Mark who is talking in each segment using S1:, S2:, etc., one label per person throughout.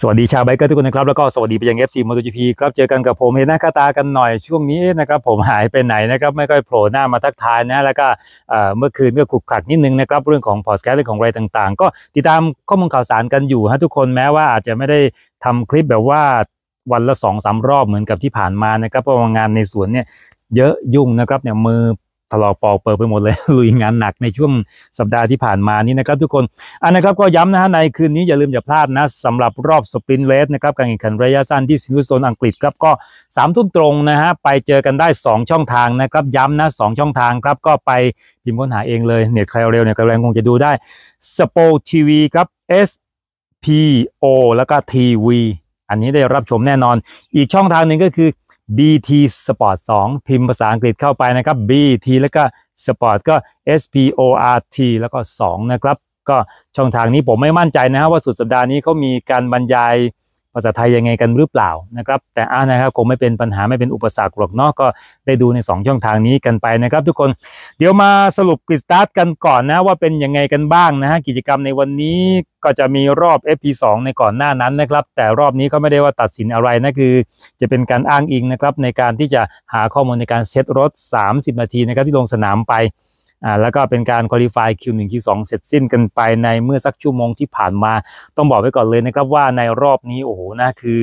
S1: สวัสดีชาวไบเกอร์ทุกคนนะครับ แล้วก็สวัสดีไปยังเอฟซ f ม m o จีพีครับเจอกันกับผมเห็นหน้าค่าตากันหน่อยช่วงนี้นะครับผมหายไปไหนนะครับไม่ค่อยโผล่หน้ามาทักทายนะแล้วก็เมื่อคืนก็ขุกขักนิดนึงนะครับเรื่องของพอร์ตแคสต์เรื่องของอะไรต่างๆ ก็ติดตามข้อมูลข่าวสารกันอยู่ฮะทุกคนแม้ว่าอาจจะไม่ได้ทำคลิปแบบว่าวันละสองสามรอบเหมือนกับที่ผ่านมานะครับเพราะงานในสวนเนี่ยเยอะยุ่งนะครับเนี่ยมือถลอกปอกเปิดไปหมดเลยลุยงานหนักในช่วงสัปดาห์ที่ผ่านมานี้นะครับทุกคนอันนะครับก็ย้ำนะฮะในคืนนี้ อย่าลืมอย่าพลาดนะสำหรับรอบสปรินต์เลสนะครับการแข่งขันระยะสั้นที่ซินวิสโตนอังกฤษครับก็สามทุ่มตรงนะฮะไปเจอกันได้ 2 ช่องทางนะครับ ย้ำนะสช่องทางครับ ก็ไปพิมพ์ค้นหาเองเลยเน็ตใครเร็วเนี่ยใครแรงคงจะดูได้สโปทีวีครับ S P O แล้วก็ T V อันนี้ได้รับชมแน่นอนอีกช่องทางหนึ่งก็คือ BT Sport 2 พิมพ์ภาษาอังกฤษเข้าไปนะครับ BT แล้วก็ Sport ก็ S P O R T แล้วก็ 2 นะครับ ก็ช่องทางนี้ผมไม่มั่นใจนะครับว่าสุดสัปดาห์นี้เขามีการบรรยายภาษาไทยยังไงกันหรือเปล่านะครับแต่อ่านะครับคงไม่เป็นปัญหาไม่เป็นอุปสรรคหรอกเนาะก็ได้ดูใน 2 ช่องทางนี้กันไปนะครับ ทุกคน เดี๋ยวมาสรุปกิจการกันก่อนนะว่าเป็นยังไงกันบ้างนะฮะกิจกรรมในวันนี้ก็จะมีรอบ FP2 ในก่อนหน้านั้นนะครับแต่รอบนี้ก็ไม่ได้ว่าตัดสินอะไรนะคือ จะเป็นการอ้างอิงนะครับในการที่จะหาข้อมูลในการเซตรถ 30นาทีนะครับที่ลงสนามไปอ่าแล้วก็เป็นการคุริฟายคิวหนึ่งคิวสองเสร็จสิ้นกันไปในเมื่อสักชั่วโมงที่ผ่านมา ต้องบอกไว้ก่อนเลยนะครับว่าในรอบนี้โอ้โหนะคือ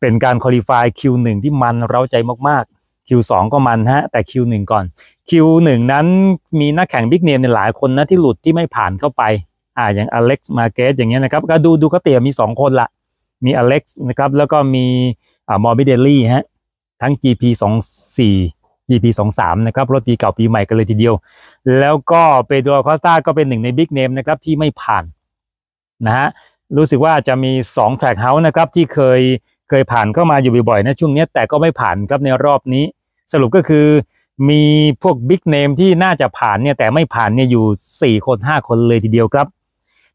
S1: เป็นการคุริฟายคิวหนึ่งที่มันเร้าใจมากๆคิวสองก็มันฮะแต่คิวหนึ่งก่อนคิวหนึ่งนั้นมีนักแข่งบิ๊กเนมในหลายคนนะที่หลุดที่ไม่ผ่านเข้าไปอ่าอย่างอเล็กซ์มาเกสอย่างเงี้ยนะครับ ก็ดู ดูก็เตียมี 2 คนละมีอเล็กซ์นะครับแล้วก็มีอ่ามอร์บิเดลลี่ฮะทั้ง GP 2 4 EP 2 3นะครับรถปีเก่าปีใหม่กันเลยทีเดียว แล้วก็เปโดรคอสตาก็เป็นหนึ่งในบิ๊กเนมนะครับที่ไม่ผ่านนะฮะรู้สึกว่าจะมี2แทร็กเฮาส์นะครับที่เคยเคยผ่านเข้ามาอยู่บ่อยๆนะช่วงนี้แต่ก็ไม่ผ่านครับในรอบนี้ สรุปก็คือมีพวกบิ๊กเนมที่น่าจะผ่านเนี่ยแต่ไม่ผ่านเนี่ยอยู่ 4 คน 5 คนเลยทีเดียวครับ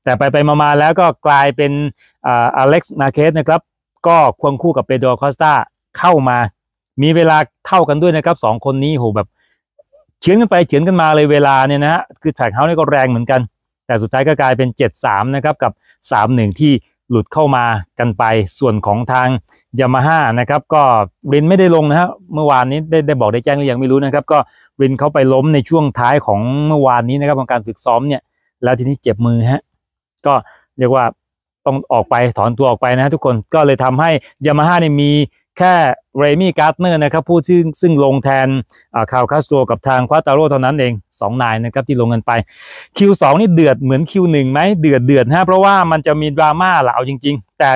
S1: แต่ไปไปมาแล้วก็กลายเป็นอเล็กซ์มาเคสนะครับก็ควงคู่กับเปโดรคอสตาเข้ามามีเวลาเท่ากันด้วยนะครับสองคนนี้โหแบบเฉือนกันไปเฉือนกันมาเลยเวลาเนี่ยนะฮะคือแท็กเฮาเนี่ยก็แรงเหมือนกัน แต่สุดท้ายก็กลายเป็นเจ็ดสามนะครับกับสามหนึ่งที่หลุดเข้ามากันไป ส่วนของทางยามาฮ่านะครับก็รินไม่ได้ลงนะฮะเมื่อวานนี้ได้ได้บอกได้แจ้งหรือยังไม่รู้นะครับ ก็รินเขาไปล้มในช่วงท้ายของเมื่อวานนี้นะครับของการฝึกซ้อมเนี่ย แล้วทีนี้เจ็บมือฮะก็เรียกว่าต้องออกไปถอนตัวออกไปนะทุกคนก็เลยทำให้ยามาฮ่าเนี่ยมีแค่เรมี่การ์ตเนอร์นะครับ ผู้ซึ่ง ซึ่งลงแทนคาวคาสโตรกับทางควาตาโรเท่านั้นเอง 2 นายนะครับ ที่ลงกันไป Q2 นี่เดือดเหมือน Q1 ไหมเดือดเดือดฮะเพราะว่ามันจะมีดราม่าเหล่าจริง ๆ แต่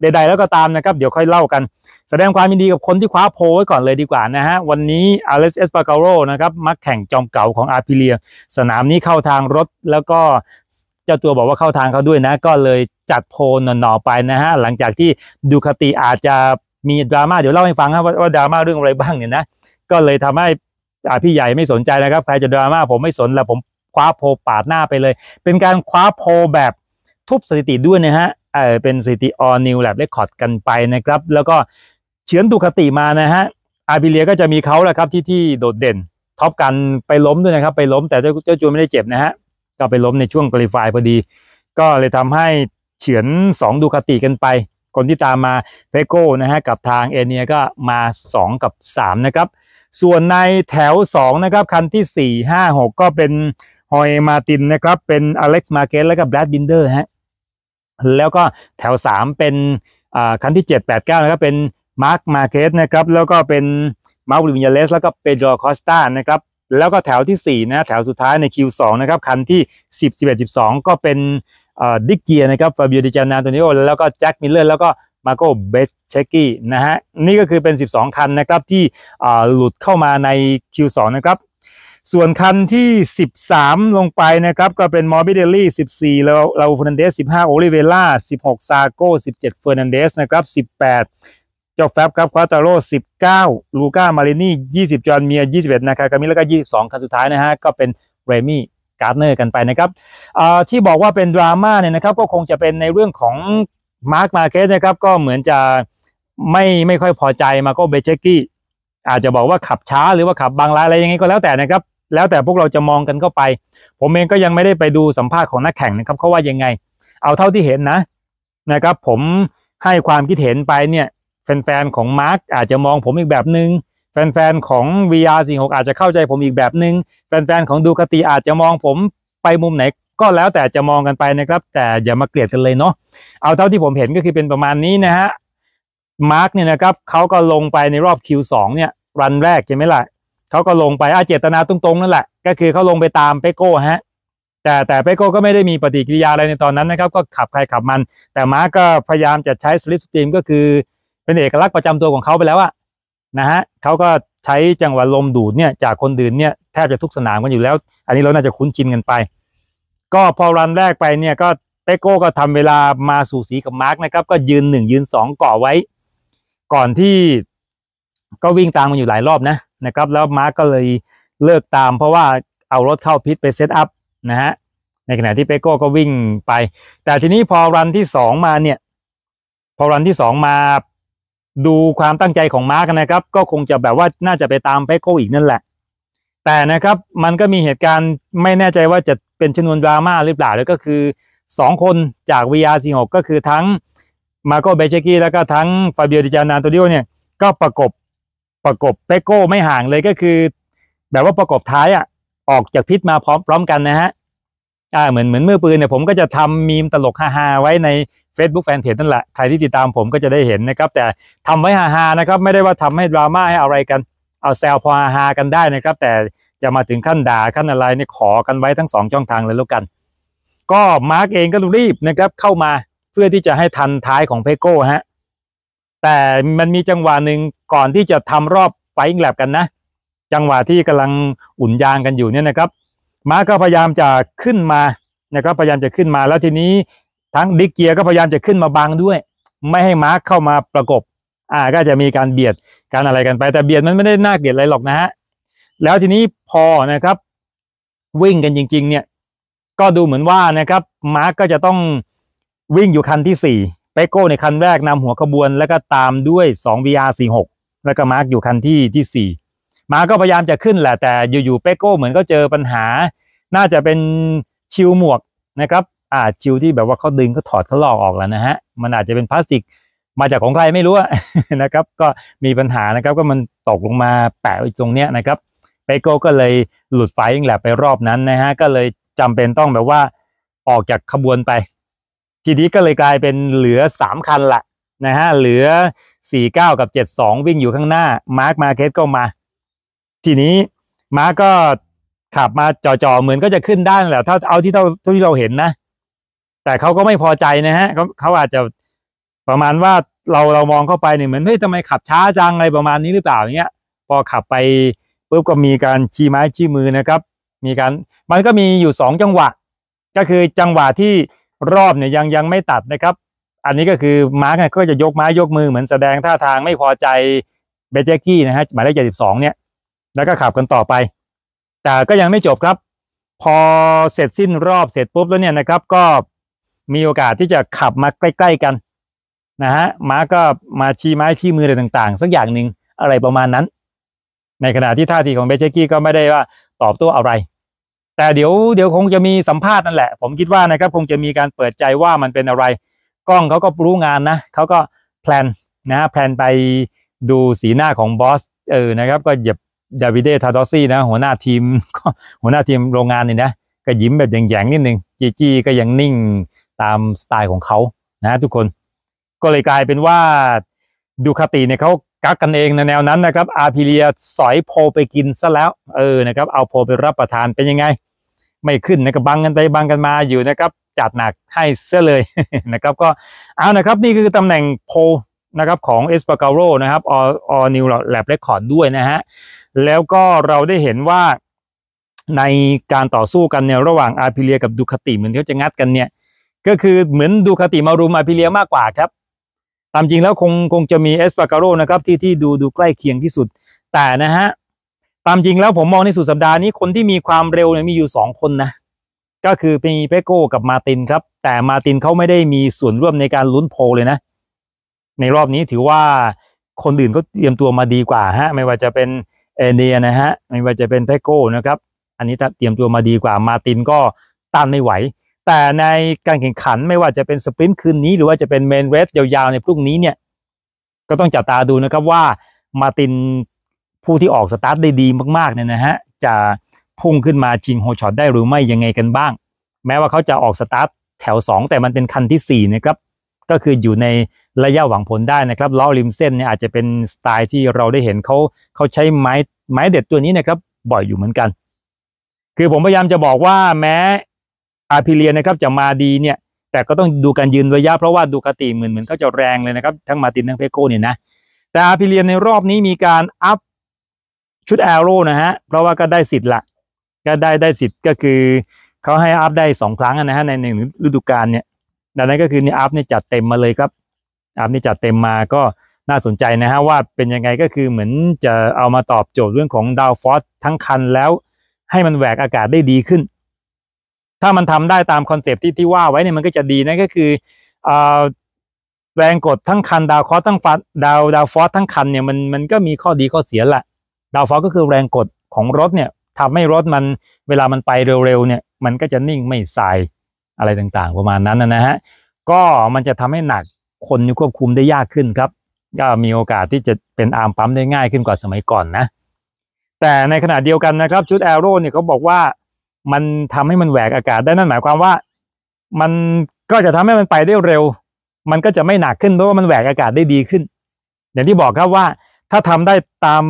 S1: ใดๆแล้วก็ตามนะครับ เดี๋ยวค่อยเล่ากัน แสดงความยินดีกับคนที่คว้าโพไว้ก่อนเลยดีกว่านะฮะวันนี้อเล์เซ์เอสปาการโรนะครับมาแข่งจอมเก่าของอาร์พิเลีย สนามนี้เข้าทางรถแล้วก็เจ้าตัวบอกว่าเข้าทางเขาด้วยนะก็เลยจัดโพนหนอๆไปนะฮะหลังจากที่ดูคาติอาจจะมีดราม่าเดี๋ยวเล่าให้ฟังครับว่าดราม่าเรื่องอะไรบ้างเนี่ยนะก็เลยทำให้อาพี่ใหญ่ไม่สนใจนะครับใครจะดราม่าผมไม่สนแล้วผมคว้าโพปาดหน้าไปเลย เป็นการคว้าโพแบบทุบสถิติด้วยนะฮะเออเป็นสถิติออนิวแลบเรคคอร์ดกันไปนะครับแล้วก็เฉือนดูคติมานะฮะอาบิเลียก็จะมีเขาแหละครับที่ที่โดดเด่นท็อปกันไปล้มด้วยนะครับไปล้มแต่เจ้าเจ้าจูนไม่ได้เจ็บนะฮะก็ไปล้มในช่วงกริฟายพอดี ก็เลยทำให้เฉือน2ดูคติกันไปคนที่ตามมาเพโก้นะฮะกับทางเอเนียก็มา 2 กับ 3 นะครับ ส่วนในแถว 2 นะครับ คันที่4 5 6 ก็เป็นฮอยมาตินนะครับเป็นอเล็กซ์มาเกตและก็แบรดบินเดอร์ฮะแล้วก็แถว 3 เป็นคันที่7 8 9 นะครับ เป็นมาร์คมาเกตนะครับ แล้วก็เป็นมาร์ควิเนเลสแล้วก็เปโดรคอสตานะครับแล้วก็แถวที่ 4 นะแถวสุดท้ายใน Q2 นะครับ คันที่ 10 11 12 ก็เป็นดิกเกียนะครับฟาเิโอดิจานาตัวนี้แล้วก็แจ็คมิลเลอร์แล้วก็มาโกเบสเชกี้นะฮะนี่ก็คือเป็น 12 คันนะครับที่หลุดเข้ามาใน Q2 นะครับส่วนคันที่ 13 ลงไปนะครับก็เป็นมอร์บิเดลลี่14เราเราฟอร์นันเดส15โอลิเวล่า16ซาโก้17เฟอร์นันเดสนะครับ18เจ้าแฟบครับควาตาโร่19 ลูก้ามารินี่20จอห์นเมีย21นะครับกามิแล้วก็ 22 คันสุดท้ายนะฮะก็เป็นเรมี่การ์ดเนอร์กันไปนะครับที่บอกว่าเป็นดราม่าเนี่ยนะครับก็คงจะเป็นในเรื่องของมาร์คมาเคสนะครับก็เหมือนจะไม่ไม่ค่อยพอใจมาก็เบเชกี้อาจจะบอกว่าขับช้าหรือว่าขับบางรายอะไรยังไงก็แล้วแต่นะครับแล้วแต่พวกเราจะมองกันเข้าไป ผมเองก็ยังไม่ได้ไปดูสัมภาษณ์ของนักแข่งนะครับเขาว่ายังไง เอาเท่าที่เห็นนะนะครับผมให้ความคิดเห็นไปเนี่ยแฟนๆของมาร์คอาจจะมองผมอีกแบบหนึง่งแฟนๆ ของ VR 46อาจจะเข้าใจผมอีกแบบหนึง่งแฟนๆ ของดูคติอาจจะมองผมไปมุมไหนก็แล้วแต่จะมองกันไปนะครับ แต่อย่ามาเกลียดกันเลยเนาะเอาเท่าที่ผมเห็นก็คือเป็นประมาณนี้นะฮะมาร์กเนี่ยนะครับเขาก็ลงไปในรอบ Q2 เนี่ยรันแรกใช่ไหมล่ะเขาก็ลงไปอาเจตนาตรงๆนั่นแหละก็คือเขาลงไปตามเปโก้ฮะแต่แต่เปโก้ก็ไม่ได้มีปฏิกิริยาอะไรในตอนนั้นนะครับก็ขับใครขับมัน แต่มาร์กก็พยายามจะใช้สลิปสตรีมก็คือเป็นเอกลักษณ์ประจำตัวของเขาไปแล้วอะนะฮะเขาก็ใช้จังหวะลมดูดเนี่ยจากคนดื่นเนี่ย แทบจะทุกสนามกันอยู่แล้ว อันนี้เราน่าจะคุ้นชินกันไป ก็พอรันแรกไปเนี่ย ก็เปโก้ก็ทำเวลามาสู่สีกับมาร์กนะครับ ก็ยืนหนึ่งยืนสองก่อไว้ ก่อนที่ก็วิ่งตามมันอยู่หลายรอบนะนะครับ แล้วมาร์กก็เลยเลิกตาม เพราะว่าเอารถเข้าพิษไปเซตอัพนะฮะในขณะที่เปโก้ก็วิ่งไป แต่ทีนี้พอรันที่สองมาเนี่ยพอรันที่สองมาดูความตั้งใจของมาร์กนะครับ ก็คงจะแบบว่าน่าจะไปตามเปโก้อีกนั่นแหละ แต่นะครับมันก็มีเหตุการณ์ไม่แน่ใจว่าจะเป็นชนวนดราม่าหรือเปล่าแล้วก็คือ 2 คนจาก VR46 ก็คือทั้งมาโกเบเชกี้แล้วก็ทั้งฟาเบียดิจานาวตดียวเนี่ยก็ประกบประกบเปโก้ ไม่ห่างเลยก็คือแบบว่าประกบท้ายอ่ะออกจากพิษมาพร้อมพร้อมกันนะฮะอ่าเหมือนเหมือนมือปืนเนี่ยผมก็จะทำมีมตลกฮาๆ ไว้ใน Facebook Fanpage นั่นแหละใครที่ติดตามผมก็จะได้เห็นนะครับ แต่ทำไว้ฮาๆนะครับไม่ได้ว่าทำให้ดราม่าให้อะไรกันเอาแซวพอฮากันได้นะครับ แต่จะมาถึงขั้นด่าขั้นอะไรนี่ขอกันไว้ทั้งสองช่องทางเลยแล้วกัน ก็มาร์กเองก็รีบนะครับเข้ามาเพื่อที่จะให้ทันท้ายของเพโก้ฮะแต่มันมีจังหวะหนึ่งก่อนที่จะทำรอบไฟงแลบกันนะ จังหวะที่กำลังอุ่นยางกันอยู่เนี่ยนะครับมาร์กก็พยายามจะขึ้นมานะครับพยายามจะขึ้นมาแล้วทีนี้ทั้งดิกเกียร์ก็พยายามจะขึ้นมาบังด้วย ไม่ให้ม้าเข้ามาประกบอ่าก็จะมีการเบียดการอะไรกันไป แต่เบียดมันไม่ได้น่าเกลียดอะไรหรอกนะฮะ แล้วทีนี้พอนะครับ วิ่งกันจริงๆเนี่ย ก็ดูเหมือนว่านะครับม้าก็จะต้องวิ่งอยู่คันที่สี่เปโก้ในคันแรกนำหัวขบวน แล้วก็ตามด้วย 2 VR 4 6แล้วก็มาร์กอยู่คันที่ที่สี่มาก็พยายามจะขึ้นแหละแต่อยู่ๆเปโก้ เหมือนก็เจอปัญหา น่าจะเป็นชิวหมวกนะครับอาจิวที่แบบว่าเขาดึงเขาถอดเขาลอกออกแล้วนะฮะ มันอาจจะเป็นพลาสติก มาจากของใครไม่รู้นะครับ ก็มีปัญหานะครับก็มันตกลงมาแปะตรงเนี้ยนะครับไปโกก็เลยหลุดไฟยิงแหลไปรอบนั้นนะฮะ ก็เลยจำเป็นต้องแบบว่าออกจากขบวนไป ทีนี้ก็เลยกลายเป็นเหลือสามคันละนะฮะเหลือสี่เก้ากับเจ็ดสองวิ่งอยู่ข้างหน้ามาร์คมาเคสก็มา ทีนี้มาร์กก็ขับมาจ่อๆเหมือนก็จะขึ้นได้แหละถ้าเอาที่เท่าที่เราเห็นนะแต่เขาก็ไม่พอใจนะฮะเขาเขาอาจจะประมาณว่าเราเรามองเข้าไปเนี่ยเหมือนเฮ้ยทำไมขับช้าจังอะไรประมาณนี้หรือเปล่าอย่างเงี้ย พอขับไปปุ๊บก็มีการชี้ไม้ชี้มือนะครับ มีการมันก็มีอยู่สองจังหวะ ก็คือจังหวะที่รอบเนี่ยยังยังไม่ตัดนะครับอันนี้ก็คือมาร์กเนี่ยก็จะยกไม้ยกมือเหมือนแสดงท่าทางไม่พอใจเบเจกี้นะฮะหมายเลขเจ็ดสิบสองเนี่ย แล้วก็ขับกันต่อไป แต่ก็ยังไม่จบครับ พอเสร็จสิ้นรอบเสร็จปุ๊บแล้วเนี่ยนะครับ ก็มีโอกาสที่จะขับมาใกล้ๆกันนะฮะม้าก็มาชี้ไม้ชี้มืออะไรต่างๆ สักอย่างหนึ่งอะไรประมาณนั้น ในขณะที่ท่าทีของเบเชกี้ก็ไม่ได้ว่าตอบโต้อะไร แต่เดี๋ยวเดี๋ยวคงจะมีสัมภาษณ์นั่นแหละ ผมคิดว่านะครับคงจะมีการเปิดใจว่ามันเป็นอะไร กล้องเขาก็รู้งานนะเขาก็แพลนนะแพลนไปดูสีหน้าของบอสเออนะครับก็หยิบดาวิดเดทาดอซี่นะหัวหน้าทีมหัวหน้าทีมโรงงานนี่นะก็ยิ้มแบบแยงๆนิดนึงจีจีก็ยังนิ่งตามสไตล์ของเขานะทุกคนก็เลยกลายเป็นว่าดูคาติเนี่ยเขากักกันเองในแนวนั้นนะครับอาพิเลียสอยโพไปกินซะแล้ว เออนะครับเอาโพไปรับประทานเป็นยังไง ไม่ขึ้นนะครับบังกันไปบังกันมาอยู่นะครับ จัดหนักให้เสียเลยนะครับก็เอานะครับ นี่คือตำแหน่งโพนะครับของเอสปาการโรนะครับอออนิวแลบเรคคอร์ดด้วยนะฮะ แล้วก็เราได้เห็นว่าในการต่อสู้กันเนี่ยระหว่างอาพิเลียกับดูคาติเหมือนเขาจะงัดกันเนี่ยก็คือเหมือนดูคาติมารุมอาพิเลียมากกว่าครับ ตามจริงแล้วคงคงจะมีเอสปาการโรนะครับ ที่ที่ดูดูใกล้เคียงที่สุด แต่นะฮะ ตามจริงแล้วผมมองในสุดสัปดาห์นี้คนที่มีความเร็วเนี่ยมีอยู่สองคนนะ ก็คือเป็นเปโก้กับมาตินครับ แต่มาตินเขาไม่ได้มีส่วนร่วมในการลุ้นโพลเลยนะ ในรอบนี้ถือว่าคนอื่นก็เตรียมตัวมาดีกว่าฮะ ไม่ว่าจะเป็นเอเนียนะฮะ ไม่ว่าจะเป็นเปโก้นะครับ อันนี้เตรียมตัวมาดีกว่า มาตินก็ต้านไม่ไหวแต่ในการแข่งขันไม่ว่าจะเป็น สปรินต์คืนนี้หรือว่าจะเป็นเมนเรสยาวๆในพรุ่งนี้เนี่ย ก็ต้องจับตาดูนะครับว่ามาตินผู้ที่ออกสตาร์ทได้ดีมากๆเนี่ยนะฮะจะพุ่งขึ้นมาชิงโฮชอตได้หรือไม่ยังไงกันบ้าง แม้ว่าเขาจะออกสตาร์ทแถว 2 แต่มันเป็นคันที่4นะครับ ก็คืออยู่ในระยะหวังผลได้นะครับล้อริมเส้นเนี่ยอาจจะเป็นสไตล์ที่เราได้เห็นเขาเขาใช้ไม้ไม้เด็ดตัวนี้นะครับบ่อยอยู่เหมือนกัน คือผมพยายามจะบอกว่าแม้อาพิเลียนะครับจะมาดีเนี่ยแต่ก็ต้องดูการยืนระยะเพราะว่าดูกติเหมือน เหมือนเขาจะแรงเลยนะครับทั้งมาตินทั้งเพโก้เนี่ยนะ แต่อาพิเลียในรอบนี้มีการอัพชุดแอโร่นะฮะเพราะว่าก็ได้สิทธิ์ละก็ได้ได้สิทธิ์ก็คือ เขาให้อัพได้สองครั้งนะฮะในหนึ่งฤดูกาลเนี่ยดังนั้นก็คือนี่อัพเนี่ยจัดเต็มมาเลยครับอัพนี่จัดเต็มมาก็น่าสนใจนะฮะว่าเป็นยังไงก็คือเหมือนจะเอามาตอบโจทย์เรื่องของดาวฟอสทั้งคันแล้ว ให้มันแหวกอากาศได้ดีขึ้นถ้ามันทำได้ตามคอนเซปที่ที่ว่าไว้เนี่ยมันก็จะดีนะก็คือ แรงกดทั้งคันดาวคอสทั้งฟัสดาวดาวฟอสทั้งคันเนี่ยมันมันก็มีข้อดี ข้อเสียแหละดาวฟอสก็คือแรงกดของรถเนี่ยทำให้รถมันเวลามันไปเร็วๆเนี่ยมันก็จะนิ่งไม่สายอะไรต่างๆ ประมาณนั้นนะฮะก็มันจะทำให้หนักคนควบคุมได้ยากขึ้นครับ ก็มีโอกาสที่จะเป็นอาร์มปั๊มได้ง่ายขึ้นกว่าสมัยก่อนนะแต่ในขณะเดียวกันนะครับชุดแอโร่เนี่ยเขาบอกว่ามันทำให้มันแหวกอากาศได้นั่นหมายความว่า มันก็จะทำให้มันไปได้เร็ว มันก็จะไม่หนักขึ้นเพราะว่ามันแหวกอากาศได้ดีขึ้น อย่างที่บอกครับว่าถ้าทำได้ตาม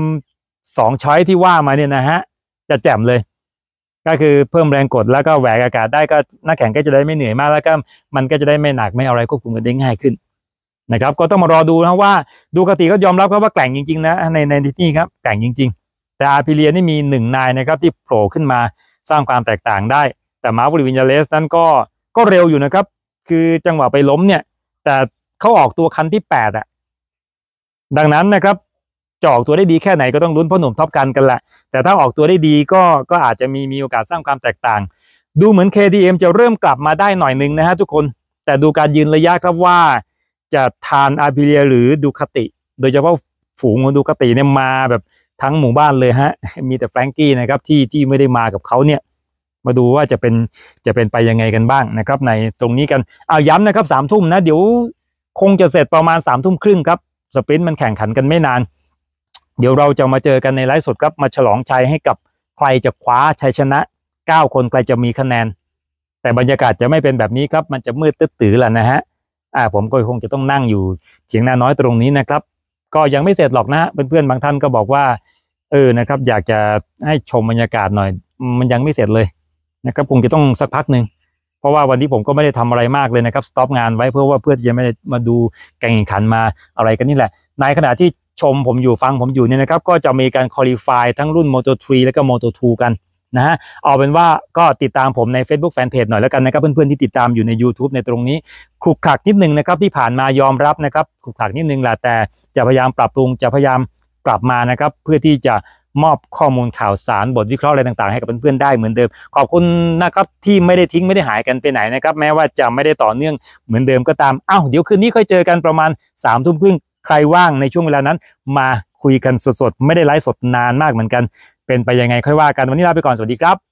S1: สองช้อยที่ว่ามาเนี่ยนะฮะจะแจ่มเลย ก็คือเพิ่มแรงกดแล้วก็แหวกอากาศได้ก็นักแข่งก็จะได้ไม่เหนื่อยมากแล้วก็มันก็จะได้ไม่หนักไม่อะไรควบคุมกันได้ง่ายขึ้น นะครับ ก็ต้องมารอดูนะว่า ดูกติก็ยอมรับครับว่าแข่งจริงๆนะในในที่นี่ครับแข่งจริงๆ แต่อาพิเลียนี่มีหนึ่งนายนะครับที่โผล่ขึ้นมาสร้างความแตกต่างได้แต่มาบุริวินยาเลสนั้นก็ก็เร็วอยู่นะครับ คือจังหวะไปล้มเนี่ยแต่เขาออกตัวคันที่แปดอะดังนั้นนะครับจะออกตัวได้ดีแค่ไหนก็ต้องลุ้นพ่อหนุ่มท็อปกันกันแหละ แต่ถ้าออกตัวได้ดีก็ก็อาจจะมีมีโอกาสสร้างความแตกต่าง ดูเหมือน KTM จะเริ่มกลับมาได้หน่อยหนึ่งนะฮะทุกคนแต่ดูการยืนระยะครับว่าจะทานอาบิเลีย หรือดูคติ โดยเฉพาะฝูงของดูคติเนี่ยมาแบบทั้งหมู่บ้านเลยฮะ มีแต่แฟรงกี้นะครับ ที่ที่ไม่ได้มากับเขาเนี่ย มาดูว่าจะเป็นจะเป็นไปยังไงกันบ้างนะครับ ในตรงนี้กันเอาย้ำนะครับสามทุ่มนะเดี๋ยวคงจะเสร็จประมาณสามทุ่มครึ่งครับ สปรินต์มันแข่งขันกันไม่นาน เดี๋ยวเราจะมาเจอกันในไลฟ์สดครับมาฉลองชัยให้กับใครจะคว้าชัยชนะ 9 คนใครจะมีคะแนน แต่บรรยากาศจะไม่เป็นแบบนี้ครับ มันจะมืดตื้อๆแหละนะฮะ อ่าผมก็คงจะต้องนั่งอยู่เฉียงหน้าน้อยตรงนี้นะครับก็ยังไม่เสร็จหรอกนะ เพื่อนๆ บางท่านก็บอกว่า เออนะครับอยากจะให้ชมบรรยากาศหน่อย มันยังไม่เสร็จเลยนะครับคงจะต้องสักพักหนึ่งเพราะว่าวันนี้ผมก็ไม่ได้ทำอะไรมากเลยนะครับสต็อปงานไว้เพื่อว่าเพื่อที่จะไม่มาดูแข่งขันมาอะไรกันนี่แหละในขณะที่ชมผมอยู่ฟังผมอยู่เนี่ยนะครับก็จะมีการคอลี่ฟายทั้งรุ่น Moto 3 แล้วก็ Moto 2กันนะฮะเอาเป็นว่าก็ติดตามผมใน Facebook Fanpage หน่อยแล้วกันนะครับเพื่อนๆที่ติดตามอยู่ใน YouTube ในตรงนี้ ขุกขักนิดนึงนะครับที่ผ่านมายอมรับนะครับขุกขักนิดนึงแหละแต่จะพยายามปรับปรุงจะพยายามกลับมานะครับเพื่อที่จะมอบข้อมูลข่าวสารบทวิเคราะห์อะไรต่างๆให้กับเพื่อนๆได้เหมือนเดิม ขอบคุณนะครับที่ไม่ได้ทิ้งไม่ได้หายกันไปไหนนะครับแม้ว่าจะไม่ได้ต่อเนื่องเหมือนเดิมก็ตามอ้าวเดี๋ยวคืนนี้ค่อยเจอกันประมาณ3ามทุ่มครึ่งใครว่างในช่วงเวลานั้น มาคุยกันสดๆ ไม่ได้ไลฟ์สดนานมากเหมือนกันเป็นไปยังไงค่อยว่ากัน วันนี้ลาไปก่อน สวัสดีครับ